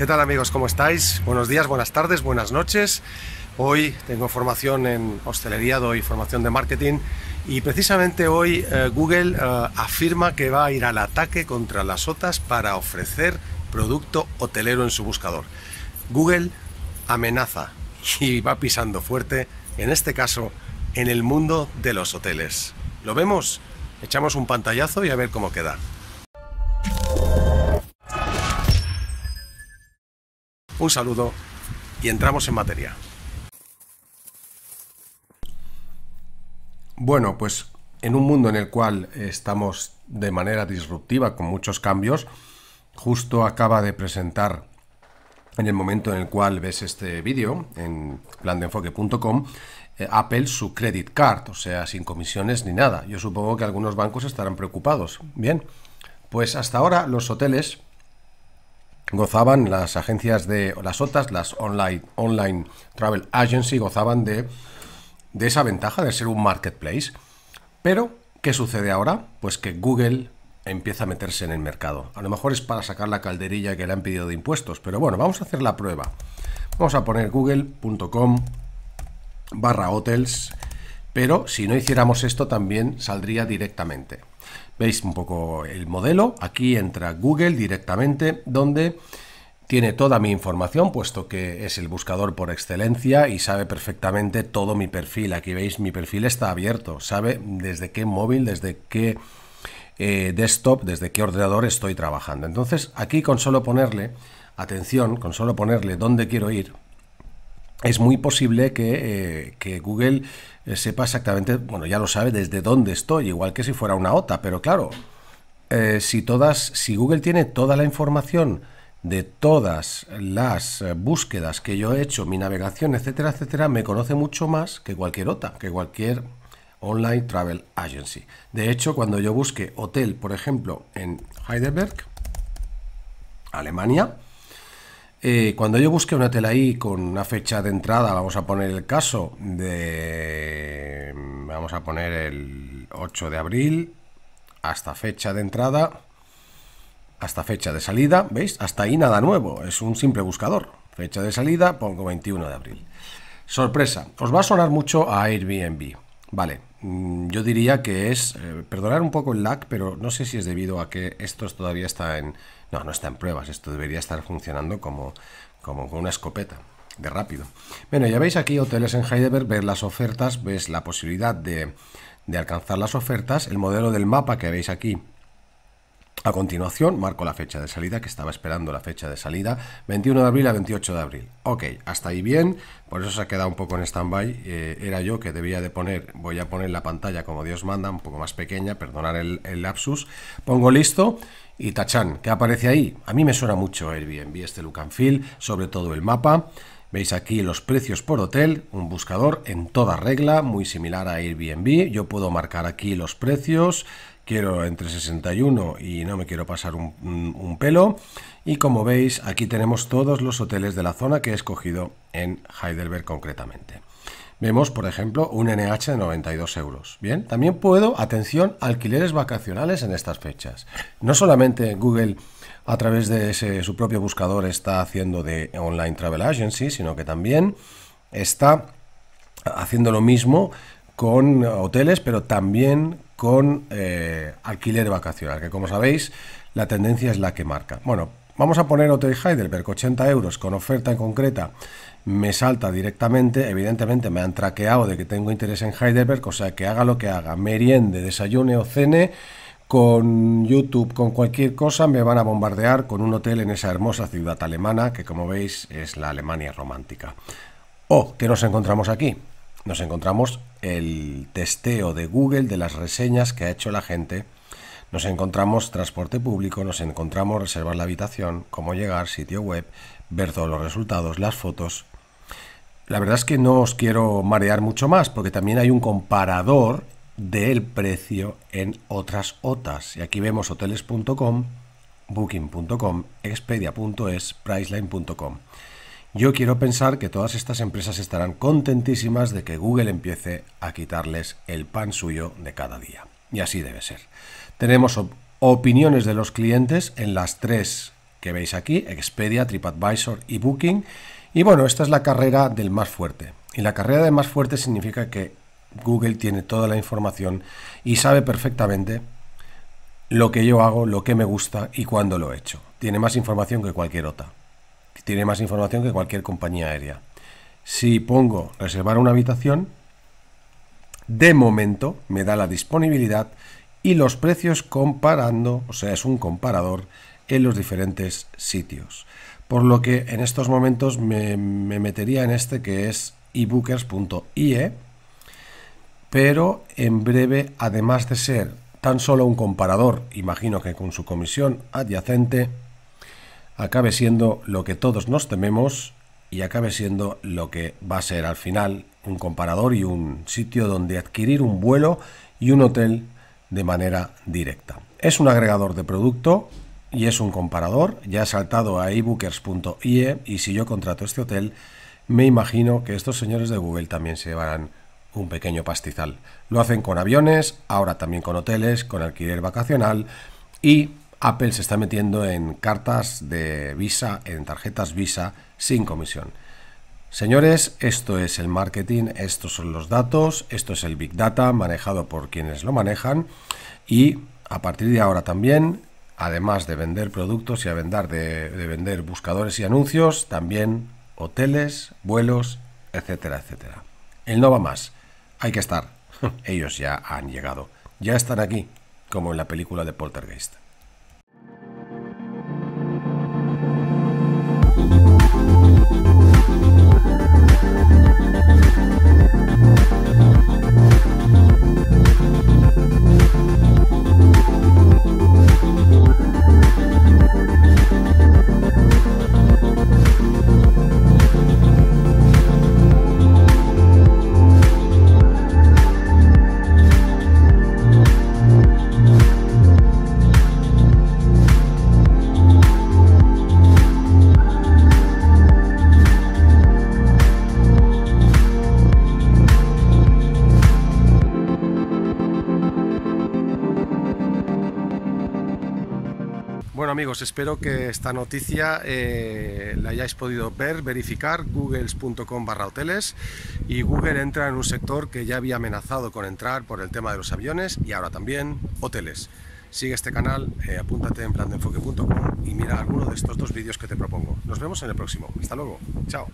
¿Qué tal amigos? ¿Cómo estáis? Buenos días, buenas tardes, buenas noches. Hoy tengo formación en hostelería, doy formación de marketing y precisamente hoy eh, Google eh, afirma que va a ir al ataque contra las OTAs para ofrecer producto hotelero en su buscador. Google amenaza y va pisando fuerte, en este caso, en el mundo de los hoteles. ¿Lo vemos? Echamos un pantallazo y a ver cómo queda. Un saludo y entramos en materia. Bueno, pues en un mundo en el cual estamos de manera disruptiva con muchos cambios, justo acaba de presentar en el momento en el cual ves este vídeo en plandeenfoque.com eh, Apple su credit card, o sea, sin comisiones ni nada. Yo supongo que algunos bancos estarán preocupados. Bien, pues hasta ahora los hoteles gozaban las agencias de las OTAS, las Online, online Travel Agency, gozaban de, de esa ventaja de ser un marketplace. Pero, ¿qué sucede ahora? Pues que Google empieza a meterse en el mercado. A lo mejor es para sacar la calderilla que le han pedido de impuestos, pero bueno, vamos a hacer la prueba. Vamos a poner google.com barra hotels, pero si no hiciéramos esto también saldría directamente. Veis un poco el modelo. Aquí entra Google directamente, donde tiene toda mi información, puesto que es el buscador por excelencia y sabe perfectamente todo mi perfil. Aquí veis, mi perfil está abierto, sabe desde qué móvil, desde qué eh, desktop, desde qué ordenador estoy trabajando. Entonces, aquí con solo ponerle, atención, con solo ponerle dónde quiero ir, es muy posible que, eh, Google eh, sepa exactamente, bueno, ya lo sabe desde dónde estoy, igual que si fuera una OTA, pero claro, eh, si todas, si Google tiene toda la información de todas las búsquedas que yo he hecho, mi navegación, etcétera, etcétera, me conoce mucho más que cualquier OTA, que cualquier online travel agency. De hecho, cuando yo busque hotel, por ejemplo, en Heidelberg, Alemania, eh, cuando yo busque una tela ahí con una fecha de entrada, vamos a poner el caso de. Vamos a poner el 8 de abril hasta fecha de entrada, hasta fecha de salida, ¿veis? Hasta ahí nada nuevo, es un simple buscador. Fecha de salida, pongo 21 de abril. Sorpresa, os va a sonar mucho a Airbnb. Vale, mm, yo diría que es, eh, perdonar un poco el lag, pero no sé si es debido a que esto todavía está en, no, no está en pruebas, esto debería estar funcionando como, como con una escopeta de rápido. Bueno, ya veis aquí hoteles en Heidelberg, ves las ofertas, ves la posibilidad de, de alcanzar las ofertas, el modelo del mapa que veis aquí a continuación, marco la fecha de salida, que estaba esperando la fecha de salida, 21 de abril a 28 de abril. Ok, hasta ahí bien, por eso se ha quedado un poco en stand-by. Eh, era yo que debía de poner, voy a poner la pantalla como Dios manda, un poco más pequeña, perdonar el, lapsus. Pongo listo y tachan, ¿qué aparece ahí? A mí me suena mucho Airbnb, este look and feel, sobre todo el mapa. Veis aquí los precios por hotel, un buscador en toda regla, muy similar a Airbnb. Yo puedo marcar aquí los precios quiero entre 61 y no me quiero pasar un, pelo. Y como veis, aquí tenemos todos los hoteles de la zona que he escogido en Heidelberg concretamente. Vemos, por ejemplo, un NH de 92 euros. Bien, también puedo, atención, alquileres vacacionales en estas fechas. No solamente Google a través de su propio buscador está haciendo de Online Travel Agency, sino que también está haciendo lo mismo con hoteles, pero también con eh, alquiler vacacional, que como sabéis, la tendencia es la que marca. Bueno, vamos a poner Hotel Heidelberg, 80 euros con oferta en concreta me salta directamente, evidentemente me han traqueado de que tengo interés en Heidelberg, o sea que haga lo que haga, meriende, desayune o cene, con YouTube, con cualquier cosa, me van a bombardear con un hotel en esa hermosa ciudad alemana, que como veis es la Alemania romántica. o ¿qué nos encontramos aquí? nos encontramos el testeo de Google de las reseñas que ha hecho la gente. Nos encontramos transporte público, nos encontramos reservar la habitación, cómo llegar, sitio web, ver todos los resultados, las fotos. La verdad es que no os quiero marear mucho más porque también hay un comparador del precio en otras otras Y aquí vemos hoteles.com, booking.com, expedia.es, priceline.com. Yo quiero pensar que todas estas empresas estarán contentísimas de que Google empiece a quitarles el pan suyo de cada día. Y así debe ser. Tenemos opiniones de los clientes en las tres que veis aquí, Expedia, TripAdvisor y Booking. Y bueno, esta es la carrera del más fuerte. Y la carrera del más fuerte significa que Google tiene toda la información y sabe perfectamente lo que yo hago, lo que me gusta y cuándo lo he hecho. Tiene más información que cualquier otra tiene más información que cualquier compañía aérea. Si pongo reservar una habitación, de momento me da la disponibilidad y los precios comparando, o sea, es un comparador en los diferentes sitios. Por lo que en estos momentos me, me metería en este que es ebookers.ie, pero en breve, además de ser tan solo un comparador, imagino que con su comisión adyacente, acabe siendo lo que todos nos tememos y acabe siendo lo que va a ser al final un comparador y un sitio donde adquirir un vuelo y un hotel de manera directa. Es un agregador de producto y es un comparador. Ya he saltado a ebookers.ie y si yo contrato este hotel, me imagino que estos señores de Google también se llevarán un pequeño pastizal. Lo hacen con aviones, ahora también con hoteles, con alquiler vacacional y Apple se está metiendo en cartas de Visa, en tarjetas Visa sin comisión. Señores, esto es el marketing, estos son los datos, esto es el Big Data manejado por quienes lo manejan y a partir de ahora también, además de vender productos y a vender de, de vender buscadores y anuncios, también hoteles, vuelos, etcétera, etcétera. El no va más, hay que estar. Ellos ya han llegado, ya están aquí, como en la película de Poltergeist. Bueno amigos, espero que esta noticia eh, la hayáis podido ver, verificar, googles.com barra hoteles y Google entra en un sector que ya había amenazado con entrar por el tema de los aviones y ahora también hoteles. Sigue este canal, eh, apúntate en plandeenfoque.com y mira alguno de estos dos vídeos que te propongo. Nos vemos en el próximo. Hasta luego. Chao.